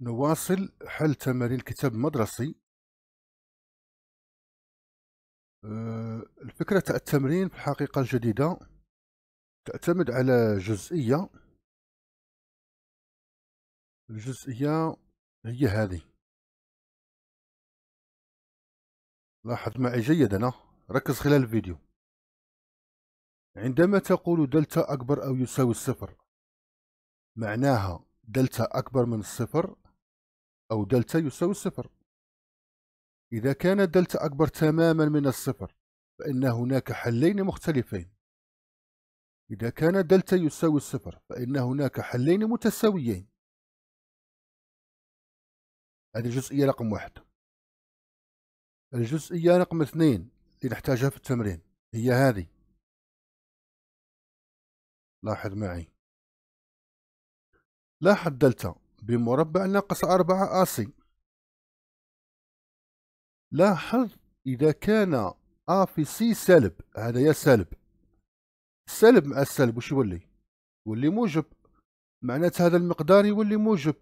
نواصل حل تمارين كتاب مدرسي آه، الفكرة تاع التمرين في الحقيقة الجديدة تعتمد على جزئية الجزئية هي هذه لاحظ معي جيدا ركز خلال الفيديو عندما تقول دلتا أكبر أو يساوي الصفر معناها دلتا أكبر من الصفر أو دلتا يساوي صفر إذا كان دلتا أكبر تماما من الصفر فإن هناك حلين مختلفين إذا كان دلتا يساوي الصفر فإن هناك حلين متساويين هذه الجزئية رقم واحد الجزئية رقم اثنين اللي نحتاجها في التمرين هي هذه لاحظ معي لاحظ دلتا بمربع ناقص أربعة آسي لاحظ إذا كان أ في سي سالب هذا يا سالب سالب مع السالب وش يولي يولي موجب معناتها هذا المقدار يولي موجب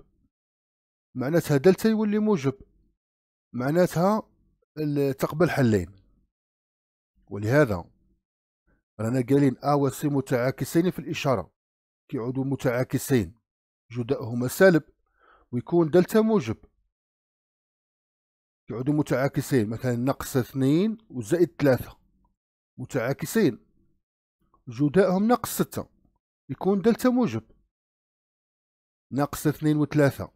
معناتها دلتا يولي موجب معناتها تقبل حلين ولهذا رانا قالين أ و سي متعاكسين في الإشارة كيعودوا متعاكسين هما سالب ويكون دلتا موجب يعودوا متعاكسين مثلا ناقص اثنين وزائد ثلاثة متعاكسين جدائهم ناقص ستة يكون دلتا موجب ناقص اثنين وثلاثة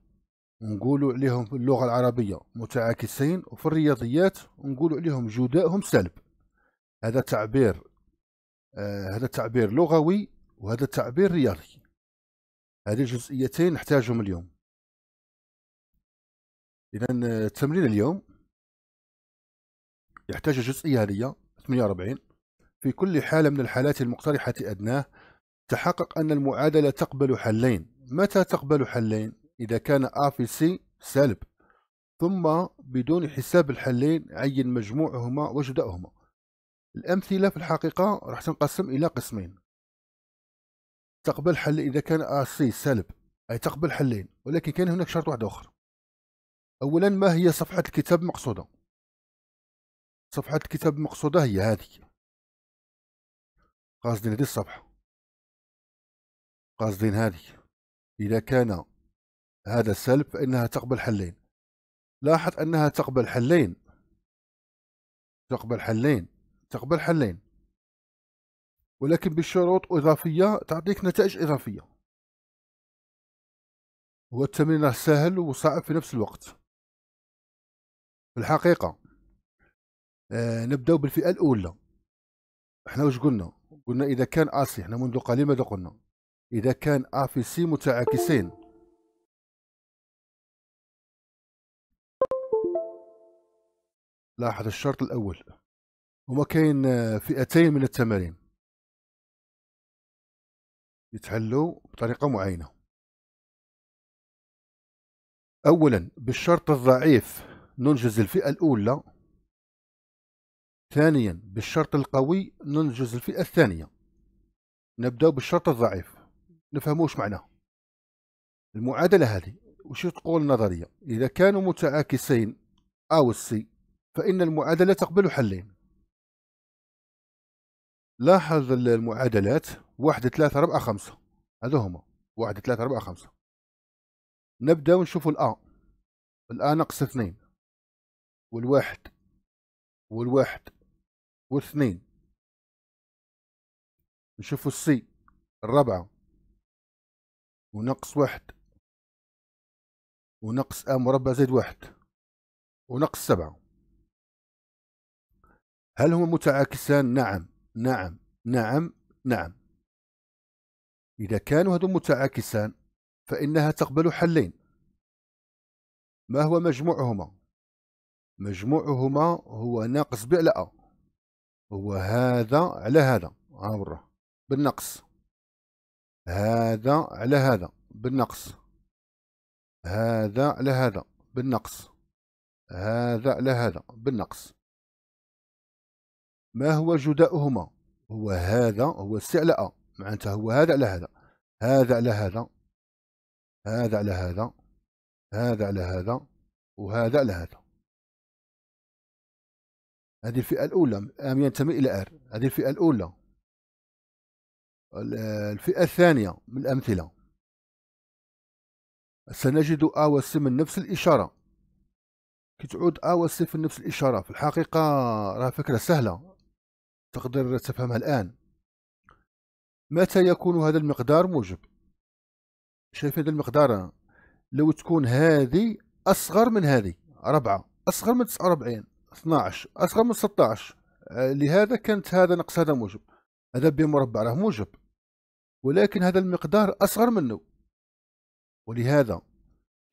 نقولوا عليهم في اللغة العربية متعاكسين وفي الرياضيات نقولوا عليهم جدائهم سالب هذا تعبير آه هذا تعبير لغوي وهذا تعبير رياضي هذه الجزئيتين نحتاجهم اليوم اذا آه، التمرين اليوم يحتاج الجزئيه هذه 48 في كل حاله من الحالات المقترحه ادناه تحقق ان المعادله تقبل حلين متى تقبل حلين اذا كان ا في C سالب ثم بدون حساب الحلين عين مجموعهما وجدأهما الأمثلة في الحقيقة راح تنقسم إلى قسمين تقبل حل إذا كان آر آه، سي سالب أي تقبل حلين ولكن كان هناك شرط واحد آخر أولا ما هي صفحة الكتاب المقصودة صفحة الكتاب المقصودة هي هذه قاصدين هذه الصفحة قاصدين هذه إذا كان هذا سلب فإنها تقبل حلين لاحظ أنها تقبل حلين تقبل حلين تقبل حلين ولكن بشروط إضافية تعطيك نتائج إضافية هو التمرين راه سهل وصعب في نفس الوقت في الحقيقة آه نبداو بالفئة الأولى احنا واش قلنا قلنا إذا كان أسي احنا منذ قليل ماذا قلنا إذا كان أ في سي متعاكسين لاحظ الشرط الأول هما كاين آه، فئتين من التمارين يتحلوا بطريقة معينة أولا بالشرط الضعيف ننجز الفئة الأولى ثانيا بالشرط القوي ننجز الفئة الثانية نبدأ بالشرط الضعيف نفهموش معناه المعادلة هذه وش تقول النظرية إذا كانوا متعاكسين أ والسي فإن المعادلة تقبل حلين لاحظ المعادلات واحد ثلاثة أربعة خمسة هذا هما واحد ثلاثة أربعة خمسة نبدأ ونشوف الآن الآن ناقص اثنين والواحد والواحد واثنين نشوف السي الرابعة ونقص واحد ونقص أ مربع زائد واحد ونقص سبعة هل هما متعاكسان؟ نعم نعم نعم نعم إذا كانوا هذو متعاكسان فإنها تقبل حلين ما هو مجموعهما مجموعهما هو ناقص بعلأة هو هذا على هذا عبره بالنقص هذا على هذا بالنقص هذا على هذا بالنقص هذا على هذا بالنقص ما هو جداؤهما هو هذا هو استعلاء معناتها هو هذا على هذا هذا على هذا هذا على هذا هذا على هذا وهذا على هذا هذه الفئة الأولى أم ينتمي إلى آر هذه الفئة الأولى الفئة الثانية من الأمثلة سنجد أ و س من نفس الإشارة كي تعود أ و س في نفس الإشارة في الحقيقة راه فكرة سهلة تقدر تفهمها الآن متى يكون هذا المقدار موجب شايفين هذا المقدار لو تكون هذه أصغر من هذه ربعة أصغر من 49 12 أصغر من 16 آه، لهذا كانت هذا نقص هذا موجب هذا بمربع راه موجب ولكن هذا المقدار أصغر منه ولهذا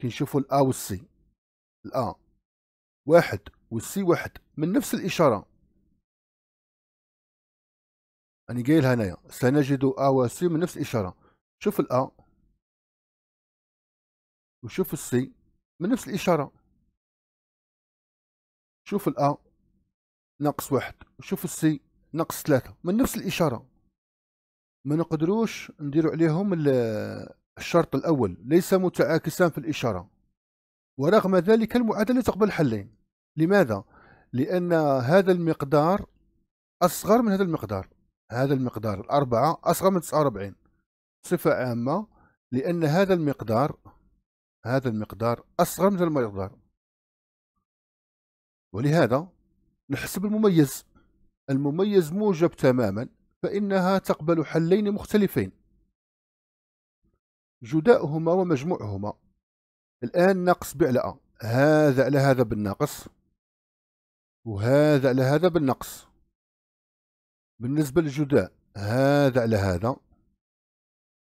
كنشوفوا الأ والسي الأ واحد والسي واحد من نفس الإشارة أنا قايل هنايا سنجد أواسي من نفس الإشارة شوف الأ وشوف السي من نفس الإشارة شوف الأ ناقص واحد وشوف السي ناقص ثلاثة من نفس الإشارة ما نقدروش نديرو عليهم الشرط الأول ليس متعاكسان في الإشارة ورغم ذلك المعادلة تقبل حلين لماذا؟ لأن هذا المقدار أصغر من هذا المقدار هذا المقدار الأربعة أصغر من 49 صفة عامة لأن هذا المقدار هذا المقدار أصغر من المقدار ولهذا نحسب المميز المميز موجب تماما فإنها تقبل حلين مختلفين جداؤهما ومجموعهما الآن ناقص بعلاء هذا على هذا بالناقص وهذا على هذا بالنقص بالنسبة للجداء هذا على هذا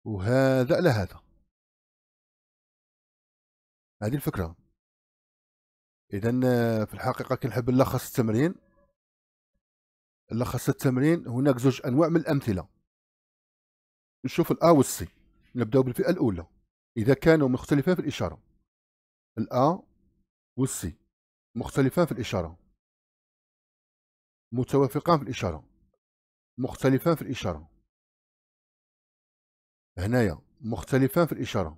وهذا على هذا هذه الفكرة إذا في الحقيقة كنحب نلخص التمرين نلخص التمرين هناك زوج أنواع من الأمثلة نشوف الأ والسي نبدأ بالفئة الأولى إذا كانوا مختلفين في الإشارة الأ والسي مختلفان في الإشارة متوافقان في الإشارة مختلفان في الإشارة هنايا مختلفان في الإشارة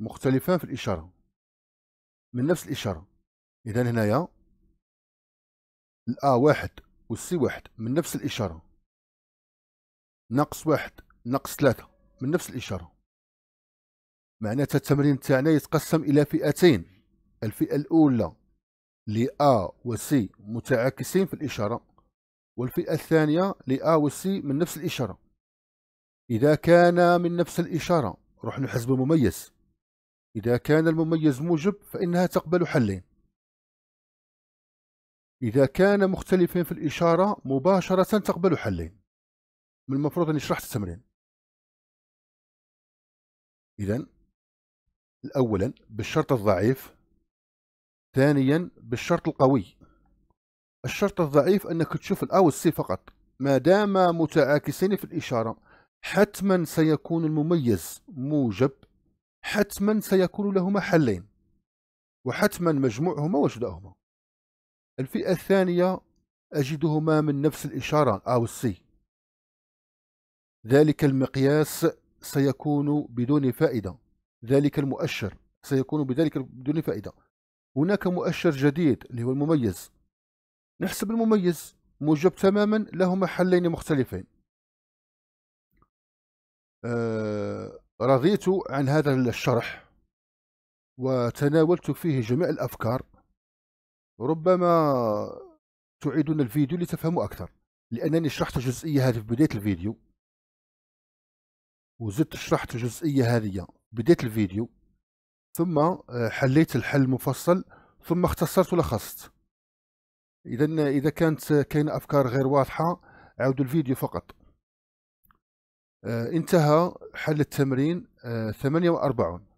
مختلفان في الإشارة من نفس الإشارة إذا هنايا الأ واحد والسي واحد من نفس الإشارة ناقص واحد ناقص ثلاثة من نفس الإشارة معناتها التمرين تاعنا يتقسم إلى فئتين الفئة الأولى لأ وسي متعاكسين في الإشارة والفئة الثانية لأ والسي من نفس الإشارة إذا كان من نفس الإشارة نروح نحسب المميز إذا كان المميز موجب فإنها تقبل حلين إذا كان مختلفين في الإشارة مباشرة تقبل حلين من المفروض أني شرحت التمرين إذا أولا بالشرط الضعيف ثانيا بالشرط القوي الشرط الضعيف أنك تشوف الأ والسي فقط ما دام متعاكسين في الإشارة حتما سيكون المميز موجب حتما سيكون لهما حلين وحتما مجموعهما وجدهما الفئة الثانية أجدهما من نفس الإشارة الأ والسي ذلك المقياس سيكون بدون فائدة ذلك المؤشر سيكون بذلك بدون فائدة هناك مؤشر جديد اللي هو المميز نحسب المميز موجب تماما لهما حلين مختلفين آه، رضيت عن هذا الشرح وتناولت فيه جميع الأفكار ربما تعيدون الفيديو لتفهموا أكثر لأنني شرحت الجزئية هذه في بداية الفيديو وزدت شرحت الجزئية هذه بداية الفيديو ثم آه، حليت الحل المفصل ثم اختصرت ولخصت اذا اذا كانت كاينه افكار غير واضحه عاودوا الفيديو فقط آه، انتهى حل التمرين 48 آه،